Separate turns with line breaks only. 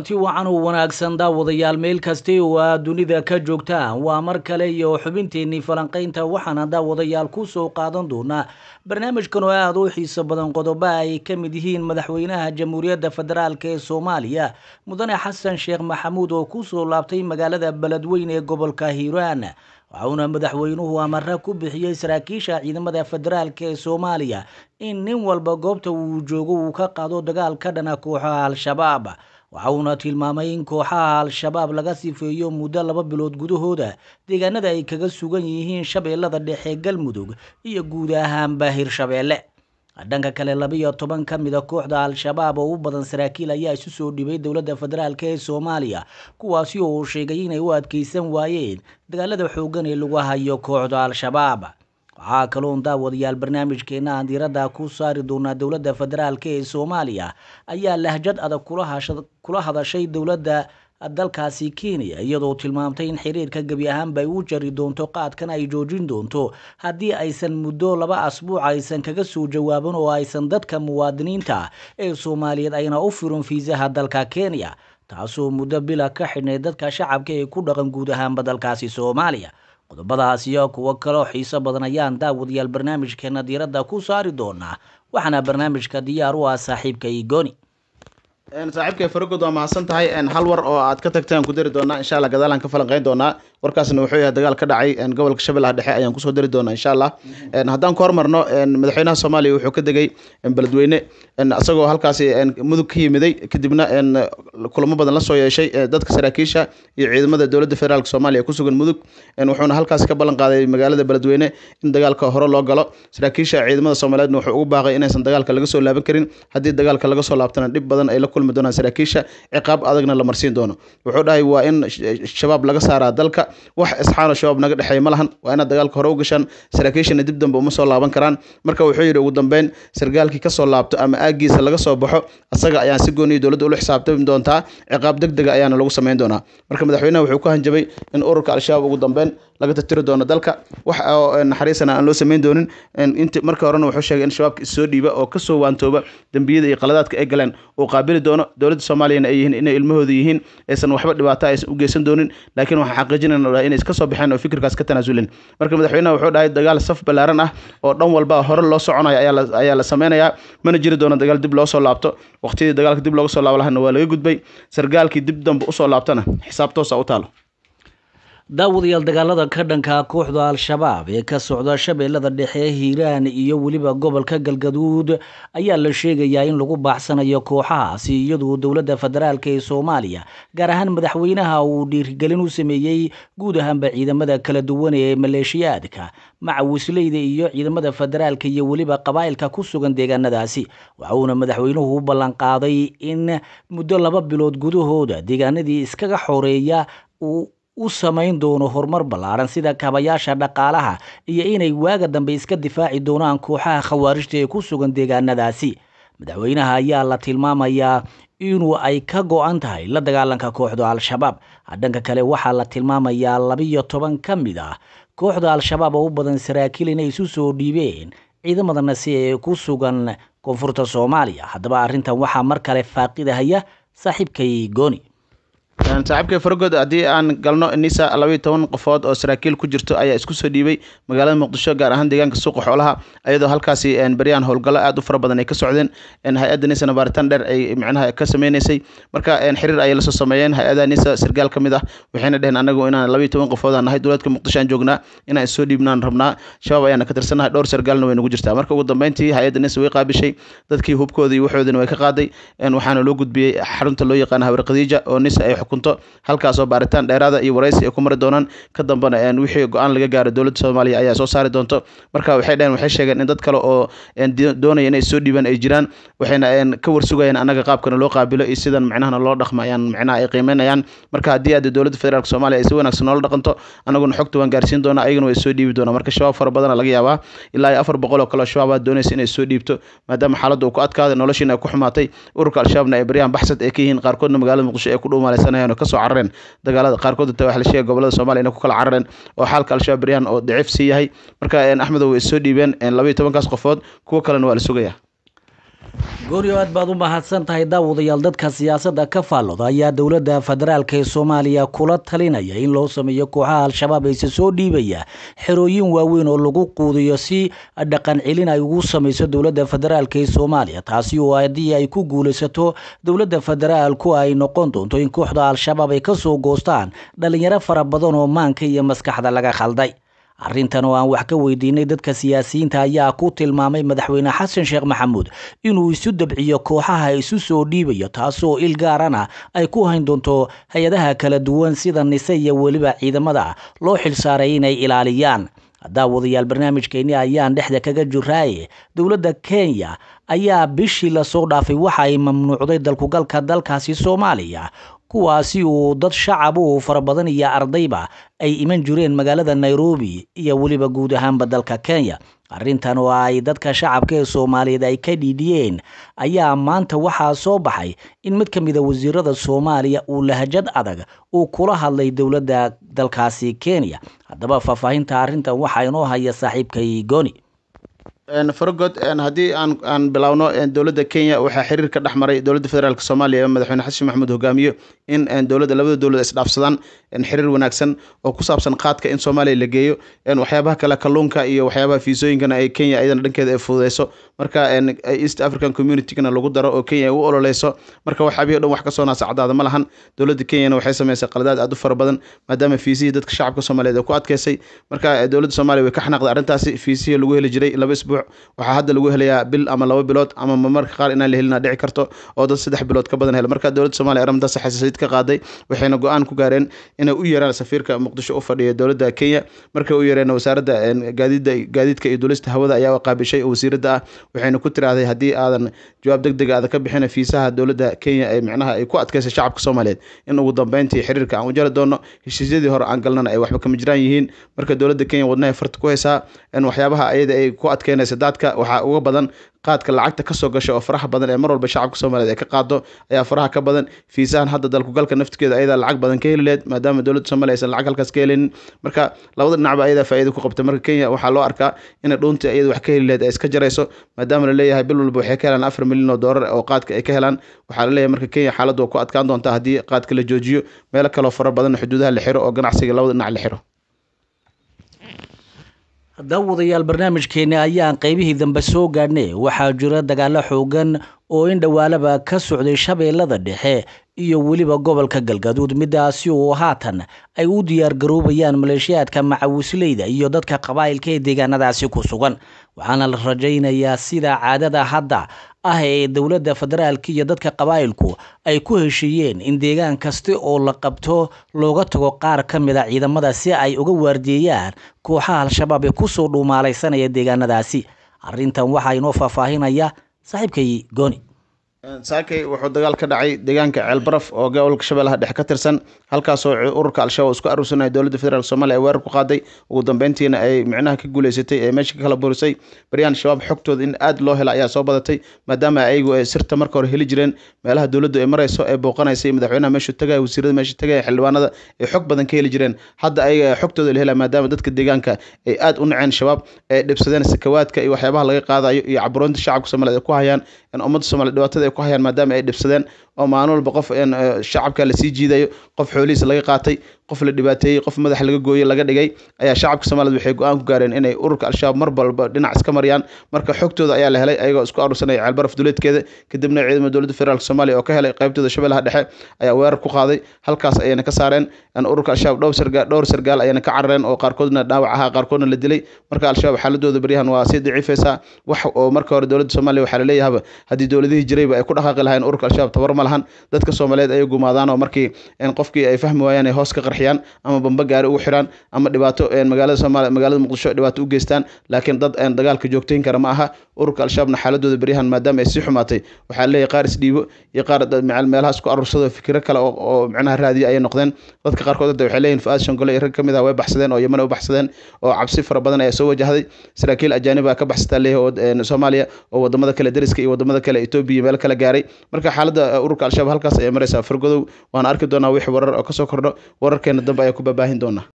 anti wacan u wanaagsan daawadayaal meel kasta oo aad dunida ka joogtaan waa mar kale iyo xubinteennii falanqaynta waxaana daawadayaal ku soo qaadan doonaa barnaamijkan oo aada u xiiso badan qodobo ay ka mid yihiin madaxweynaha jamhuuriyadda federaalk ee soomaaliya mudane xasan sheekh maxamuud oo ku soo laabtay magaalada beledweyn ee gobolka hiiraan waxauna madaxweynuhu amare ku bixiyey saraakiisha ciidamada federaalk ee soomaaliya in nin walba goobta uu joogo uu ka qaado dagaal ka dhana kooxaha al-shabaab waxa uuna tilmaamay in kooxaha al-shabaab laga sifeeyo muddo laba bilood gudahooda deegaanada ay kaga sugan yihiin shabeellada dhexe galmudug iyo guud ahaanba hirshabeelle dhanka kale labiyo toban ka mida ah kooxda al-shabaab oo u badan saraakiil ayaa isu soo dhibay dowladda federaalk ee soomaaliya kuwaasi oo uu sheegay inay u adkaysan waayeen dagaalada xooggan ee lagu hayo kooxda al-shabaab waxaa kaloon daawadayaal barnaamijkeena aan diiradda ku saari doonaa dowladda federaalk ee soomaaliya ayaa lahjad adag kula hadashay dowladda dalkaasi kenya iyadoo tilmaamtay in xiriirka gebi ahaanba ay u jari doonto qaadkan ay joojin doonto haddii aysan muddo laba asbuuc aysan kaga soo jawaabin oo aysan dadka muwaadiniinta ee soomaaliyeed ayna u furin fiisaha dalka kenya taasoo muddo bila ka xidhnay dadka shacabka ee ku dhaqan guud ahaanba dalkaasi soomaaliya qodobadaas iyo kuwo kaloo xiiso badan ayaan daawadayaal barnaamijkeena diiradda ku saari doonaa waxaana barnaamijka diyaar u ah saaxiibka igoni
saaxiibka farogood waa mahadsan tahay hal war oo aad ka tagtaan ku dari doonaa insha alla gadaal aan ka falanqeyn doonaa warkaasna wuxuu yahay dagaal ka dhacay gobolka shabellaha dhexe ayaan kusoo dari doonaa insha allah haddaan ka hormarno madaxweynaha soomaaliya wuxuu ka degay beledweyne isagoo halkaasi mudug ka yimiday kadibna kulamo badan lasoo yeeshay dadka saraakiisha iyo ciidamada dowladda federaalk soomaaliya kusugan mudug wuxuuna halkaasi ka ballan qaaday magaalada beledweyne in dagaalka hore loo galo saraakiisha ciidamada soomaaliyeedna wuxuu ugu baaqay inaysan dagaalka laga soo laaban karin haddii dagaalka laga soo laabtana dhib badan ay la kulmi doonaan saraakiisha ciqaab adagna la marsiin doono wuxuu dhahay waa in shabaab laga saaraa dalka wax isxaano shabaab naga dhexeey ma lahan waa inaad dagaalka hore u gashaan saraakiishana dib dambe uma soo laaban karaan marka wuxuu yidhi ugu dambeyn sargaalkii kasoo laabto ama aaggiisa laga soo baxo asaga ayaan si gooniya dowladda ula xisaabtami doontaa ciqaab deg dega ayaana lagu samayn doonaa marka madaxweynaha wuxuu ku hanjabay in ururka al-shabaab ugu dambeyn laga tirtiri doono dalka wax ah, oo eh, naxariisana aan loo sameyn doonin eh, int horena wuxuu sheegay in shabaabka issoo dhiiba oo kasoo waantooba dembiyada iyo qaladaadka ay galeen uu qaabili doono dowladda soomaaliyana ay yihiin inay ilmahooda yihiin aysan waxba dhibaata aysan u geysan doonin laakiin waxaan xaqiijinayna inay iska soo baxeen oo fikirkaas ka tanaasulin marka madaxweynaha wuxuu dhahay dagaal saf ballaaran ah oo dhan walba hore loo soconaya ayaa la sameynayaa mana jiri doono dagaal dib loo soo laabto waqtiyadii dagaalka dib looga soo laabo waa laga gudbay sargaalkii dib dambe usoo laabtana xisaab toosa ah u taalo
daawadayaal dagaalada ka dhanka kooxda al-shabaab ee ka socda shabeellada dhexe hiiraan iyo weliba gobolka galgaduud ayaa la sheegayaa in lagu baaxsanayo kooxahaasi iyadoo dowladda federaalk ee soomaaliya gaar ahaan madaxweynaha uu dhiirigelin u sameeyey guud ahaanba ciidamada kala duwan ee maleeshiyaadka macawisleyda iyo ciidamada federaalka iyo weliba qabaa'ilka ku sugan deegaanadaasi waxa uuna madaxweynuhu u ballanqaaday in muddo laba bilood gudahooda deegaanadii iskaga xoreeya uu u samayn doono horumar ballaaran sida kabayaasha dhaqaalaha iyo inay waaga dambe iska difaaci doonaan kooxaha khawaarijta ee ku sugan deegaanadaasi madaxweynaha ayaa la tilmaamayaa inuu ay ka go-an tahay la dagaalanka kooxda al-shabaab dhanka kale waxaa la tilmaamayaa labiyo toban ka mid ah kooxda al-shabaab oo u badan saraakiil inay isu soo dhiibeen ciidamada nasi ee ku sugan koonfurta soomaaliya haddaba arrintan waxaa mar kale faaqidahaya saaxiibkay gooni
saaxiibka fargood haddii aan galno nisa labaiy toban qofood oo saraakiil ku jirto ayaa isku soo dhiibay magaalada muqdisho gaar ahaan deegaanka suuqa xoolaha iyadoo halkaasi beryahan howlgallo aad u fara badan ay ka socdeen hay-adda nisana baaritaan dheer ay micnaha ka sameyneysay marka xiriir ayay lasoo sameeyeen hay-adaha nisa sargaal ka mid ah waxayna dheheen anagu inaan labaiy toban qofood aan nahay dowladka muqdisho aan joognaa inaan isoo dhiibnaan rabnaa shabaab ayaana ka tirsanahay dhowr sargaalna way nagu jirtaa marka ugu dambeyntii hay-adda nisa way qaabishay dadkii hubkoodii waxoodina way ka qaaday waxaana loo gudbiyey xarunta loo yaqaana habar khadiija oo nisa ay xukunta doonto halkaasoo baaritaan dheeraada iyo waraysi ay ku mari doonaan ka dambana wixii go-aan laga gaaro dowladda soomaaliya ayaa soo saari doonto marka waxay dhaheen waxay sheegeen in dad kale oo doonaya inay soo dhiibaan ay jiraan waxayna ka warsugayeen annaga qaabkana loo qaabilo iyo sidan micnahana loo dhaqmo ayaan micnaha ay qiimeynayaan marka haddii aada dowladda federaalk soomaliya ay si wanaagsan noola dhaqanto anaguna xogta waan gaarsiin doonaa ayagana way soo dhiibi doonaa marka shabaab fara badana laga yaabaa ilaa iyo afar boqol oo kale shabaab aad doonaysa inay soo dhiibto maadaama xaaladda uu ku adkaaday noloshiina ay ku xumaatay ururka al-shabaabna ay baryahan baxsad ay ka yihiin qaarkoodna magaalada muqdisho ay ku dhuumaalaysanaya cabanayeen oo kasoo carareen dagaalada qaarkood ta waxa la sheegay gobolada soomaliya inay ku kala carareen oo xaalka Al-Shabaab Brian oo daciif sii yahay marka Axmed way soo dhiibeen 12 kaas qofood kuwo kalena waa la sugayaa
gooriyo aad baad u mahadsan tahay daawadayaal dadka siyaasadda ka faallooda ayaa dowladda federaalk ee soomaaliya kula talinaya in loo sameeyo kooxaha al-shabaab ayse soo dhiibaya xerooyin waaweyn oo lagu quudiyo si dhaqan celin ay ugu samayso dowladda federaalk ee soomaaliya taasi oo haddii ay ku guulaysato dowladda federaalku ay noqon doonto in kooxda al-shabaab ay ka soo goostaan dhalinyaro fara badan oo maanka iyo maskaxda laga khalday arrintan oo aan wax ka weydiinay dadka siyaasiyiinta ayaa ku tilmaamay madaxweyne xasan sheekh maxamuud inuu isu dabciyo kooxaha isu soo dhiibaya taasoo il gaarana ay ku hayn doonto hay-adaha kala duwan sida nise iyo weliba ciidamada loo xilsaaray inay ilaaliyaan daawadayaal barnaamijkeenni ayaan dhexda kaga jiraaye dowladda kenya ayaa bishii lasoo dhaafay waxa ay mamnuucday dalkugalka dalkaasi soomaaliya kuwaasi uu dad shacab u fara badan iyo ardayba ay iman jireen magaalada nairobi iyo weliba guud ahaanba dalka kenya arrintan oo ay dadka shacabka ee soomaaliyeed ay ka dhiidhiyeen ayaa maanta waxaa soo baxay in mid ka mida wasiirada soomaaliya uu lahajad adag uu kula hadlay dowladda dalkaasi kenya haddaba faahfaahinta
arrintan waxaa inoo haya saaxiibkay goni farogod haddii aan aan bilaawno dowladda kenya waxaa xiriir ka dhex maray dowladda federaalk soomaaliya ee madaxweyne xasan maxamuud hogaamiyo in dowladda labada dowlad isdhaafsadaan xiriir wanaagsan oo ku saabsan qaadka in soomaaliya la geeyo waxyaabaha kale kalluunka iyo waxyaabaha fiisooyinkana ay kenya ayadana dhankeeda ay fududeyso marka east african communitygana lagu daro oo kenya ay u ololeyso marka waxaabiyo dhan wax kasoo naasa cadaada ma lahan dowladda kenyana waxay sameysay qaladaad aad u fara badan maadaama fiisihii dadka shacabka soomaaliyeed ay ku adkeysay marka dowladda soomaaliya way ka xanaaqday arrintaasi fiisihii lagu heli jiray laba isbuuc waxaa hadda lagu helayaa bil ama laba bilood ama marmarka qaar inaan la helina dhici karto oo dad saddex bilood ka badan hel markaa dowladda somaliya arrintaas xasaasid ka qaaday waxayna go-aan ku gaareen inay u yaraan safiirka muqdisho u fadhiya dowladda kenya markay u yareen wasaaradda gaadiidda gaadiidka iyo duulista hawada ayaa qaabishay wasiiradda ah waxayna ku tiraahday haddii aadan jawaab deg deg aada ah ka bixina fiisaha dowladda kenya ee micnaha ay ku adkaysa shacabka soomaaliyeed in ugu dambeyntii xiriirka aan u doono heshiisyadii hore aan galnana ay waxba ka majiraan yihiin marka dowladda kenya wadnahay farta ku haysaa in waxyaabaha ayada ay ku adkeen keenaysa daadka waxaa uga badan qaadka lacagta kasoo gasha oo faraha badan ee mar walba shacabka soomaaliyeed ay ka qaado ayaa faraha ka badan fiisahan hadda dalkugalka naftigeeda ayadaa lacag badan ka heli leed maadaama dowladda soomaliya aysan lacag halkaas ka helinin marka labada dhinacba ayadaa faa'iida ku qabta marka kenya waxaa loo arkaa inay dhuunta iyada wax ka heli leed ay iska jarayso maadaama la leeyahay bil walba waxay ka helaan afar milyan oo doolar oo qaadka ay ka helaan waxaa la leeyahay marka kenya xaaladdu ku adkaan doontaa haddii qaadka la joojiyo meelo kaloo fara badan xuduudaha la xiro oo ganacsiga labada dhinac la xiro
daawadayaal barnaamijkeena ayaan qaybihii dambe soo gaadhnay waxaa jira dagaalo xooggan oo in dhowaalaba ka socday shabeellada dhexe iyo weliba gobolka galgaduud midaasi oo haatan ay u diyaar garoobayaan maleeshiyaadka macawisleyda iyo dadka qabaa'ilka ee deegaanadaasi ku sugan waxaana la rajaynayaa sida caadada hadda ah ee dowladda federaalka iyo dadka qabaa'ilku ay ku heshiiyeen in deegaan kasta oo la qabto looga tago qaar ka mid a ah ciidamada si ay uga waardiyeyaan kooxaha al-shabaab ee ku soo dhuumaalaysanaya deegaanadaasi arrintan waxaa inoo faahfaahinaya
saaxiibkay gooni saakay wuxuu dagaal ka dhacay deegaanka ceelbaraf oo gobolka shabeellaha dhex ka tirsan halkaasoo ururka al-shabaab isku aruursanaya dowladda federaalk soomaliya ay weerar ku qaaday ugu dambeyntiina ay micnaha ka guuleysatay ee meesha ka kala burisay baryaan shabaab xogtooda in aada loo hela ayaa soo badatay maadaama ayagu ay sirta marka hore heli jireen meelaha dowladdu ay marayso ee booqanaysay madaxweynaha meeshuu tagaya wasiirada meesha tagaya xildhibaanada ay xog badan ka heli jireen hadda ayaga eh, xogtooda la hela maadaama dadka deegaanka ay aada u naceen shabaab ay dhibsadeen sakawaadka iyo waxyaabaha laga qaadayo iyo caburoonta shacabka soomaaliya ay ku hayaan in ummadda soomaliya dhibaatada ay ku hayaan maadaama ay dhibsadeen oo maalin walba qof e, shacabka lasii jiidayo qof xoolihiisa laga qaatay qof la dhibaateeyey qof madaxa laga gooyey laga dhigay ayaa shacabka soomaaliyed waxay go-aan ku gaareen inay ururka al-shabaab mar balba dhinac iska mariyaan marka xogtooda ayaa la helay ayagoo isku arursanaya ceelbaraf duleedkeeda kadibna ciidamada dowladda federaalk soomaaliya oo ka helay qaybtooda shabeellaha dhexe ayaa weerar ku qaaday halkaas ayayna ka saareen ururka al-shabaab dhowr sargaal ayayna ka carareen oo qaarkoodna dhaawac ahaa qaarkoodna la dilay marka al-shabaab xaaladooda baryahan waa sii daciifaysaa wax oo marka hore dowladda soomaaliya waxaa la leeyahaba haddii dowladihii jirayba ay ku dhaqaaqi lahayn ururka al-shabaab tabarma camal dadka soomaaliyeed ayay gumaadaan oo markii qofkii ay fahmi waayaan ay hoos ka qarxiyaan ama bamba gaari ugu xiraan ama dhibaato magaalada soomaaliya magaalada muqdisho dhibaato u geystaan laakiin dad dagaalka joogtayn kara ma aha ururka al-shabaabna xaaladooda beryahan maadaama ay sii xumaatay waxaa leeyahay qaar isdhiibo iyo qaar meelahaas ku aruursado fikiro kale oo micnaha raadiya ayay noqdeen dadka qaarkood hadda waxay leeyihin fa-aad shangole iyo rag ka mid ah way baxsadeen oo yeman u baxsadeen oo cabsi fara badan ayaa soo wajahday saraakiil ajaaniba ah ka baxsataa leeyahay oo soomaaliya oo wadamada kale dariska iyo wadamada kale etoobiya meel kale gaaray marka xaaladda uh, ururka al-shabaab halkaas ayaa maraysa fargodow waana arki doonaa wixii warar oo kasoo kordho wararkeena dambe ayaa ku baabaahin doonaa